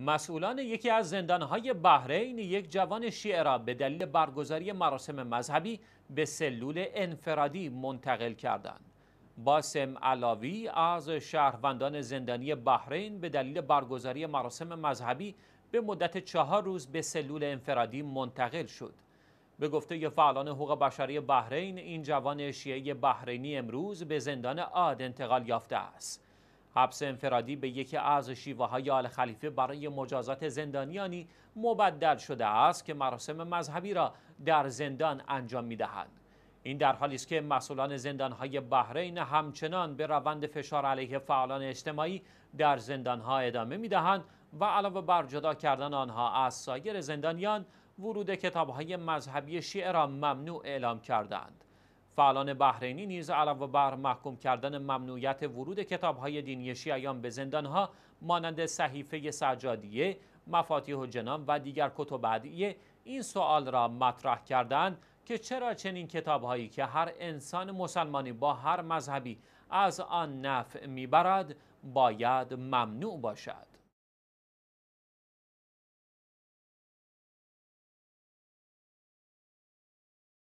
مسئولان یکی از زندانهای بحرین یک جوان شیعه را به دلیل برگزاری مراسم مذهبی به سلول انفرادی منتقل کردند. باسم علاوی از شهروندان زندانی بحرین به دلیل برگزاری مراسم مذهبی به مدت چهار روز به سلول انفرادی منتقل شد. به گفته فعالان حقوق بشری بحرین این جوان شیعه بحرینی امروز به زندان آد انتقال یافته است. حبس انفرادی به یکی از شیوه های آل خلیفه برای مجازات زندانیانی مبدل شده است که مراسم مذهبی را در زندان انجام می دهند. این در حالی است که مسئولان های بحرین همچنان به روند فشار علیه فعالان اجتماعی در ها ادامه میدهند و علاوه بر جدا کردن آنها از سایر زندانیان ورود های مذهبی شیعه را ممنوع اعلام کردند. فعالان بحرینی نیز علاوه بر محکوم کردن ممنوعیت ورود کتابهای دینی شیعیان به زندانها مانند صحیفه سجادیه، مفاتیح و جنام و دیگر کتب ادعیه این سوال را مطرح کردند که چرا چنین کتابهایی که هر انسان مسلمانی با هر مذهبی از آن نفع میبرد باید ممنوع باشد